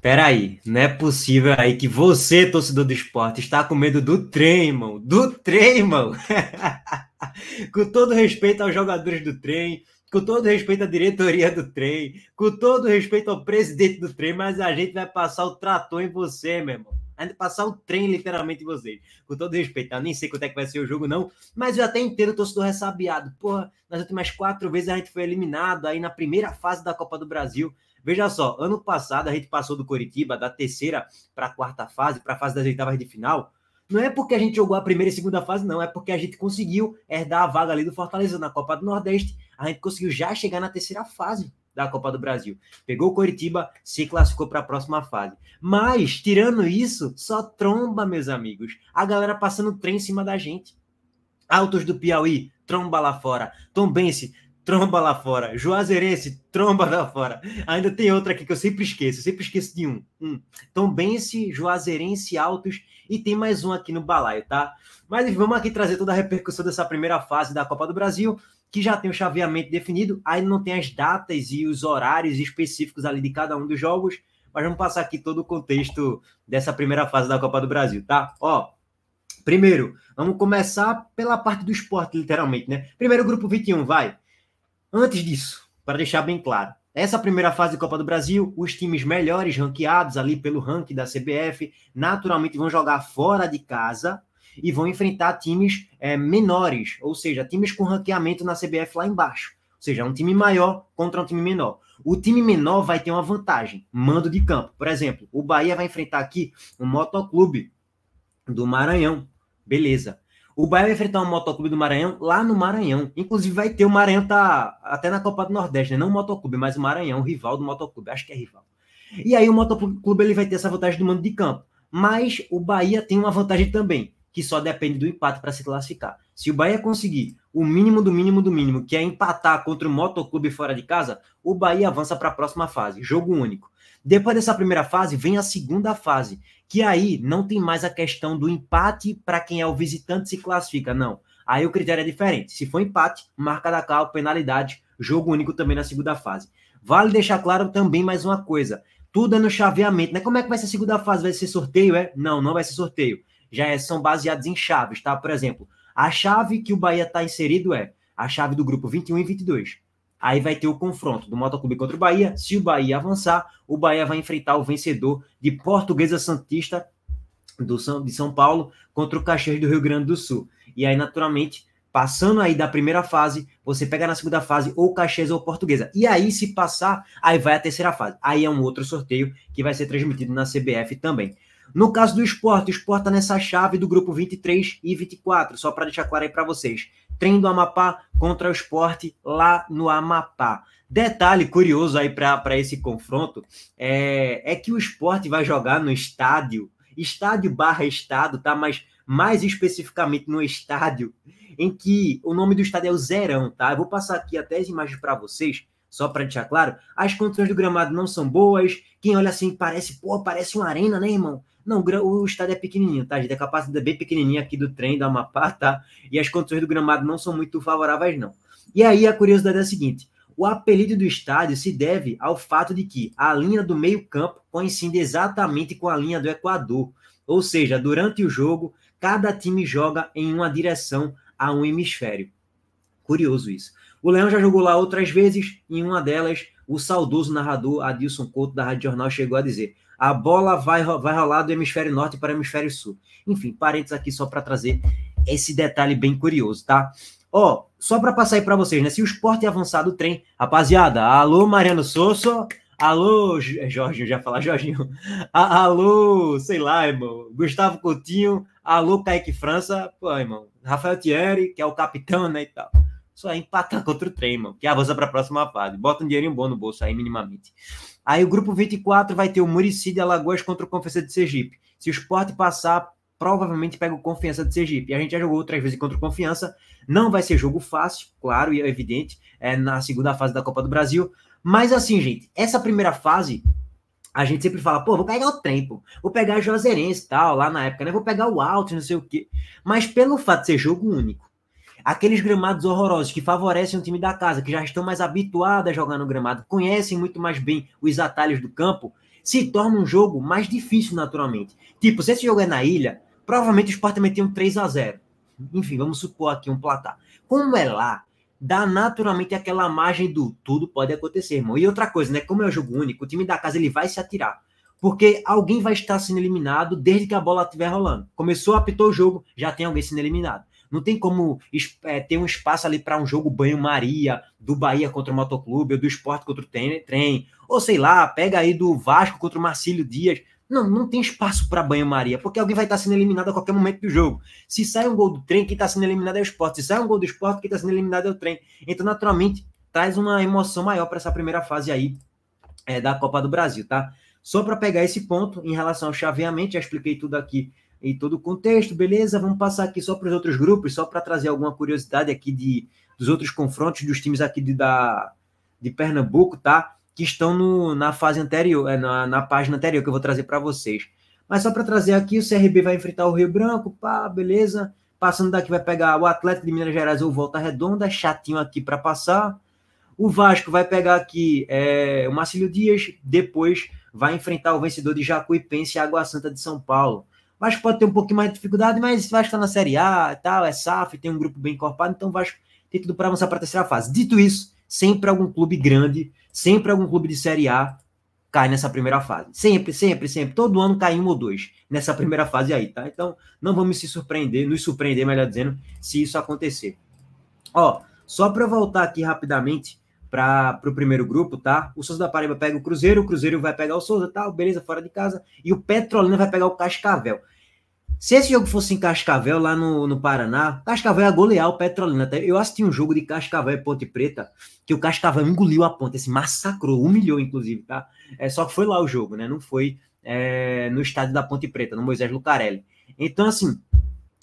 Peraí, não é possível aí que você, torcedor do esporte, está com medo do trem, irmão. Do trem, irmão. com todo respeito aos jogadores do trem, com todo respeito à diretoria do trem, com todo respeito ao presidente do trem, mas a gente vai passar o trator em você, meu irmão. Ainda passar o trem literalmente em vocês. Com todo respeito, eu nem sei quanto é que vai ser o jogo, não, mas eu até entendo o torcedor ressabiado. Porra, nas últimas quatro vezes a gente foi eliminado aí na primeira fase da Copa do Brasil. Veja só, ano passado a gente passou do Coritiba da terceira para a quarta fase, para a fase das oitavas de final. Não é porque a gente jogou a primeira e segunda fase, não. É porque a gente conseguiu herdar a vaga ali do Fortaleza na Copa do Nordeste. A gente conseguiu já chegar na terceira fase da Copa do Brasil. Pegou o Coritiba, se classificou para a próxima fase. Mas, tirando isso, só tromba, meus amigos. A galera passando trem em cima da gente. Altos do Piauí, tromba lá fora. Tombense, tromba lá fora. Juazeirense, tromba lá fora. Ainda tem outra aqui que eu sempre esqueço, eu sempre esqueço de um. um. Tombense, Juazeirense, Altos e tem mais um aqui no balaio, tá? Mas vamos aqui trazer toda a repercussão dessa primeira fase da Copa do Brasil, que já tem o chaveamento definido, ainda não tem as datas e os horários específicos ali de cada um dos jogos, mas vamos passar aqui todo o contexto dessa primeira fase da Copa do Brasil, tá? Ó, primeiro, vamos começar pela parte do esporte, literalmente, né? Primeiro, grupo 21, vai. Antes disso, para deixar bem claro, essa primeira fase da Copa do Brasil, os times melhores ranqueados ali pelo ranking da CBF, naturalmente vão jogar fora de casa e vão enfrentar times é, menores, ou seja, times com ranqueamento na CBF lá embaixo. Ou seja, um time maior contra um time menor. O time menor vai ter uma vantagem, mando de campo. Por exemplo, o Bahia vai enfrentar aqui um motoclube do Maranhão. Beleza. O Bahia vai enfrentar o um Motoclube do Maranhão lá no Maranhão. Inclusive vai ter o Maranhão tá até na Copa do Nordeste, né? Não o Motoclube, mas o Maranhão, o rival do Motoclube, acho que é rival. E aí o Motoclube ele vai ter essa vantagem do mando de campo. Mas o Bahia tem uma vantagem também, que só depende do empate para se classificar. Se o Bahia conseguir o mínimo do mínimo do mínimo, que é empatar contra o Motoclube fora de casa, o Bahia avança para a próxima fase, jogo único. Depois dessa primeira fase, vem a segunda fase, que aí não tem mais a questão do empate para quem é o visitante se classifica, não. Aí o critério é diferente. Se for empate, marca da cal, penalidade, jogo único também na segunda fase. Vale deixar claro também mais uma coisa. Tudo é no chaveamento, né? Como é que vai ser a segunda fase? Vai ser sorteio, é? Não, não vai ser sorteio. Já é, são baseados em chaves, tá? Por exemplo, a chave que o Bahia está inserido é a chave do grupo 21 e 22. Aí vai ter o confronto do Motoclube contra o Bahia. Se o Bahia avançar, o Bahia vai enfrentar o vencedor de Portuguesa Santista do São, de São Paulo contra o Caxias do Rio Grande do Sul. E aí, naturalmente, passando aí da primeira fase, você pega na segunda fase ou Caxias ou Portuguesa. E aí, se passar, aí vai a terceira fase. Aí é um outro sorteio que vai ser transmitido na CBF também. No caso do esporte, o esporte está nessa chave do grupo 23 e 24, só para deixar claro aí para vocês trem do Amapá contra o esporte lá no Amapá. Detalhe curioso aí para esse confronto é, é que o esporte vai jogar no estádio, estádio barra estado, tá? Mas mais especificamente no estádio, em que o nome do estádio é o Zerão, tá? Eu vou passar aqui até as imagens para vocês, só para deixar claro, as condições do gramado não são boas. Quem olha assim parece, pô, parece uma arena, né, irmão? Não, o estádio é pequenininho, tá? Gente, é capacidade é bem pequenininha aqui do trem do Amapá, tá? E as condições do gramado não são muito favoráveis, não. E aí a curiosidade é a seguinte: o apelido do estádio se deve ao fato de que a linha do meio-campo coincide exatamente com a linha do Equador. Ou seja, durante o jogo, cada time joga em uma direção a um hemisfério. Curioso isso. O Leão já jogou lá outras vezes, em uma delas, o saudoso narrador Adilson Couto da Rádio Jornal chegou a dizer: a bola vai, vai rolar do hemisfério norte para o hemisfério sul. Enfim, parênteses aqui só para trazer esse detalhe bem curioso, tá? Ó, só para passar aí para vocês, né? Se o esporte avançar do trem, rapaziada, alô Mariano Souza, alô Jorginho, já falar Jorginho, a, alô, sei lá, irmão, Gustavo Coutinho, alô Kaique França, pô, irmão, Rafael Thierry, que é o capitão, né, e tal só empatar contra o trem, mano, que avança para a próxima fase. Bota um dinheirinho bom no bolso aí, minimamente. Aí o grupo 24 vai ter o Murici de Alagoas contra o Confiança de Sergipe. Se o esporte passar, provavelmente pega o Confiança de Sergipe. E a gente já jogou outras vezes contra o Confiança. Não vai ser jogo fácil, claro e é evidente, é na segunda fase da Copa do Brasil. Mas assim, gente, essa primeira fase, a gente sempre fala, pô, vou pegar o trem, Vou pegar o Juazeirense e tal, lá na época, né? Vou pegar o Alto, não sei o quê. Mas pelo fato de ser jogo único, Aqueles gramados horrorosos que favorecem o time da casa, que já estão mais habituados a jogar no gramado, conhecem muito mais bem os atalhos do campo, se torna um jogo mais difícil naturalmente. Tipo, se esse jogo é na ilha, provavelmente o Sport também tem um 3 a 0 Enfim, vamos supor aqui um placar. Como é lá, dá naturalmente aquela margem do tudo pode acontecer, irmão. E outra coisa, né? Como é um jogo único, o time da casa ele vai se atirar. Porque alguém vai estar sendo eliminado desde que a bola estiver rolando. Começou, apitou o jogo, já tem alguém sendo eliminado. Não tem como é, ter um espaço ali para um jogo banho-maria do Bahia contra o Motoclube, ou do Esporte contra o Trem, ou sei lá, pega aí do Vasco contra o Marcílio Dias. Não, não tem espaço para banho-maria, porque alguém vai estar tá sendo eliminado a qualquer momento do jogo. Se sai um gol do trem, quem está sendo eliminado é o esporte. Se sai um gol do esporte, quem está sendo eliminado é o trem. Então, naturalmente, traz uma emoção maior para essa primeira fase aí é, da Copa do Brasil, tá? Só para pegar esse ponto em relação ao chaveamento, já expliquei tudo aqui em todo o contexto, beleza? Vamos passar aqui só para os outros grupos, só para trazer alguma curiosidade aqui de, dos outros confrontos dos times aqui de, da, de Pernambuco, tá? Que estão no, na fase anterior, é, na, na página anterior que eu vou trazer para vocês. Mas só para trazer aqui, o CRB vai enfrentar o Rio Branco, pá, beleza? Passando daqui vai pegar o Atlético de Minas Gerais ou Volta Redonda, é chatinho aqui para passar. O Vasco vai pegar aqui é, o Marcílio Dias, depois vai enfrentar o vencedor de Jacuipense e Água Santa de São Paulo. Vasco pode ter um pouquinho mais de dificuldade, mas o Vasco está na Série A e tal, é SAF, tem um grupo bem encorpado, então Vasco tem tudo para avançar para a terceira fase. Dito isso, sempre algum clube grande, sempre algum clube de Série A cai nessa primeira fase. Sempre, sempre, sempre. Todo ano cai um ou dois nessa primeira fase aí, tá? Então, não vamos se surpreender, nos surpreender, melhor dizendo, se isso acontecer. Ó, só para voltar aqui rapidamente para o primeiro grupo, tá? O Souza da Paraíba pega o Cruzeiro, o Cruzeiro vai pegar o Souza, tal, tá? beleza, fora de casa. E o Petrolina vai pegar o Cascavel. Se esse jogo fosse em Cascavel, lá no, no Paraná, Cascavel ia golear o Petrolina. Tá? Eu assisti um jogo de Cascavel e Ponte Preta, que o Cascavel engoliu a ponte, se massacrou, humilhou, inclusive, tá? É, só que foi lá o jogo, né? Não foi é, no estádio da Ponte Preta, no Moisés Lucarelli. Então, assim,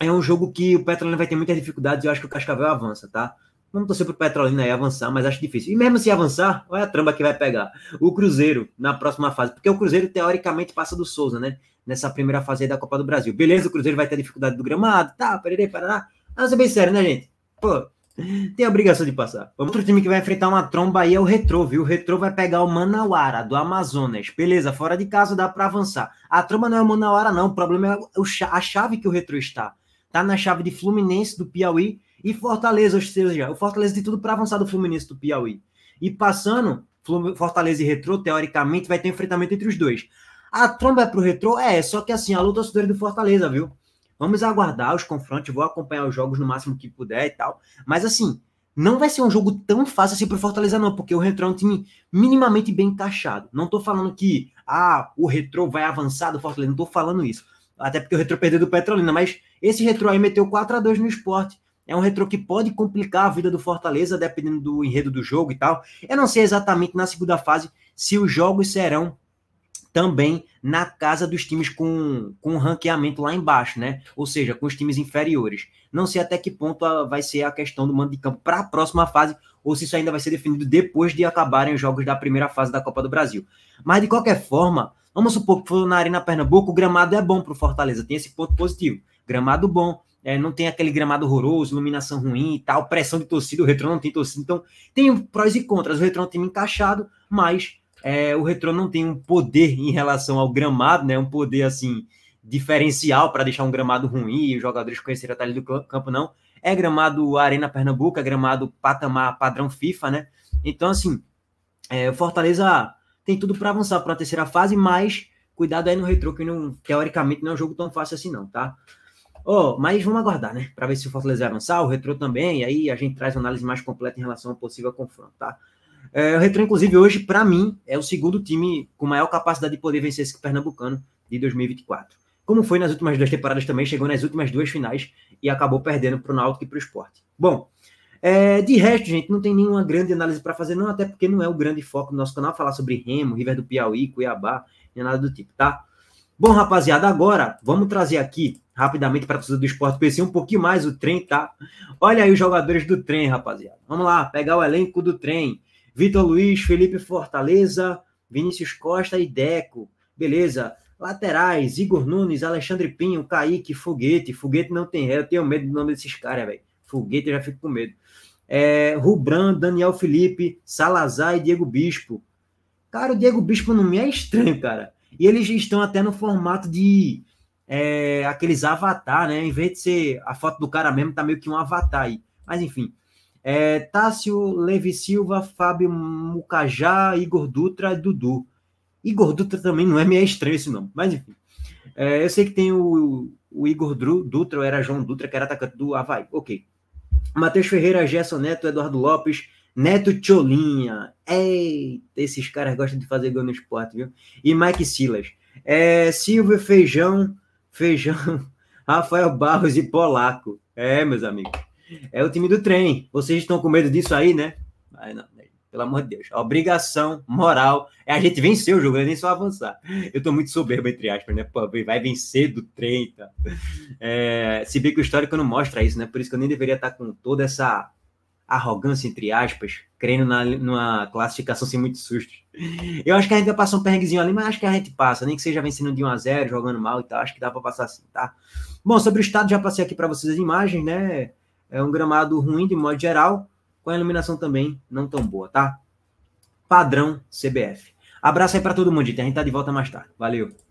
é um jogo que o Petrolina vai ter muitas dificuldades e eu acho que o Cascavel avança, tá? Vamos torcer para o Petrolina aí avançar, mas acho difícil. E mesmo se avançar, olha a tramba que vai pegar. O Cruzeiro na próxima fase, porque o Cruzeiro teoricamente passa do Souza, né? Nessa primeira fase aí da Copa do Brasil. Beleza, o Cruzeiro vai ter dificuldade do gramado, tá, pererê, parará. Mas é bem sério, né, gente? Pô, tem a obrigação de passar. Outro time que vai enfrentar uma tromba aí é o Retro, viu? O Retro vai pegar o Manauara, do Amazonas. Beleza, fora de casa dá para avançar. A tromba não é o Manauara, não. O problema é a chave que o Retro está. Tá na chave de Fluminense, do Piauí e Fortaleza, ou seja, o Fortaleza de tudo para avançar do Fluminense do Piauí. E passando, Fortaleza e Retrô, teoricamente, vai ter enfrentamento entre os dois. A tromba é pro Retrô? É, só que assim, a luta é do Fortaleza, viu? Vamos aguardar os confrontos, vou acompanhar os jogos no máximo que puder e tal. Mas assim, não vai ser um jogo tão fácil assim pro Fortaleza, não, porque o Retrô é um time minimamente bem encaixado. Não tô falando que, ah, o Retrô vai avançar do Fortaleza, não tô falando isso. Até porque o Retrô perdeu do Petrolina, mas esse Retrô aí meteu 4 a 2 no esporte é um retrô que pode complicar a vida do Fortaleza, dependendo do enredo do jogo e tal. Eu não sei exatamente na segunda fase se os jogos serão também na casa dos times com, com ranqueamento lá embaixo, né? Ou seja, com os times inferiores. Não sei até que ponto vai ser a questão do mando de campo para a próxima fase, ou se isso ainda vai ser definido depois de acabarem os jogos da primeira fase da Copa do Brasil. Mas de qualquer forma, vamos supor que for na Arena Pernambuco, o gramado é bom para o Fortaleza, tem esse ponto positivo. Gramado bom, é, não tem aquele gramado horroroso, iluminação ruim e tal, pressão de torcida, o retrô não tem torcida, então tem prós e contras, o retrô é um time encaixado, mas é, o retrô não tem um poder em relação ao gramado, né, um poder assim diferencial para deixar um gramado ruim e os jogadores conhecerem a talha do campo, não. É gramado Arena Pernambuco, é gramado patamar padrão FIFA, né? Então, assim, é, o Fortaleza tem tudo para avançar para a terceira fase, mas cuidado aí no retrô, que não, teoricamente não é um jogo tão fácil assim, não, tá? Oh, mas vamos aguardar, né? Para ver se o Fortaleza vai avançar, o Retro também, e aí a gente traz uma análise mais completa em relação ao possível confronto, tá? É, o Retro, inclusive, hoje, para mim, é o segundo time com maior capacidade de poder vencer esse Pernambucano de 2024. Como foi nas últimas duas temporadas também, chegou nas últimas duas finais e acabou perdendo para o Náutico e para o Esporte. Bom, é, de resto, gente, não tem nenhuma grande análise para fazer, não, até porque não é o grande foco do nosso canal falar sobre Remo, River do Piauí, Cuiabá, nem nada do tipo, tá? Bom, rapaziada, agora vamos trazer aqui rapidamente para a torcida do esporte conhecer um pouquinho mais o trem, tá? Olha aí os jogadores do trem, rapaziada. Vamos lá, pegar o elenco do trem. Vitor Luiz, Felipe Fortaleza, Vinícius Costa e Deco. Beleza. Laterais, Igor Nunes, Alexandre Pinho, Kaique, Foguete. Foguete não tem ré, eu tenho medo do nome desses caras, velho. Foguete eu já fico com medo. É, Rubran, Daniel Felipe, Salazar e Diego Bispo. Cara, o Diego Bispo não me é estranho, cara. E eles estão até no formato de é, aqueles avatar, né? Em vez de ser a foto do cara mesmo, tá meio que um avatar aí. Mas enfim. É, Tássio, Levi Silva, Fábio Mucajá, Igor Dutra, Dudu. Igor Dutra também não é meio estranho esse nome, mas enfim. É, eu sei que tem o, o Igor Dutra, ou era João Dutra, que era atacante do Havaí. Ok. Matheus Ferreira, Gerson Neto, Eduardo Lopes, Neto Cholinha, Eita, esses caras gostam de fazer gol no esporte, viu? E Mike Silas. É, Silvio Feijão, Feijão, Rafael Barros e Polaco. É, meus amigos. É o time do trem. Vocês estão com medo disso aí, né? Ai, não, né? pelo amor de Deus. A obrigação moral é a gente vencer o jogo, não é nem só avançar. Eu tô muito soberbo, entre aspas, né? Pô, vai vencer do 30. Tá? É, se bem que o histórico não mostra isso, né? Por isso que eu nem deveria estar com toda essa arrogância, entre aspas, crendo na, numa classificação sem muito susto. Eu acho que a gente vai passar um perrenguezinho ali, mas acho que a gente passa, nem que seja vencendo de 1 a 0 jogando mal e tal, acho que dá para passar assim, tá? Bom, sobre o estado, já passei aqui para vocês as imagens, né? É um gramado ruim de modo geral, com a iluminação também não tão boa, tá? Padrão CBF. Abraço aí para todo mundo, gente. a gente tá de volta mais tarde. Valeu!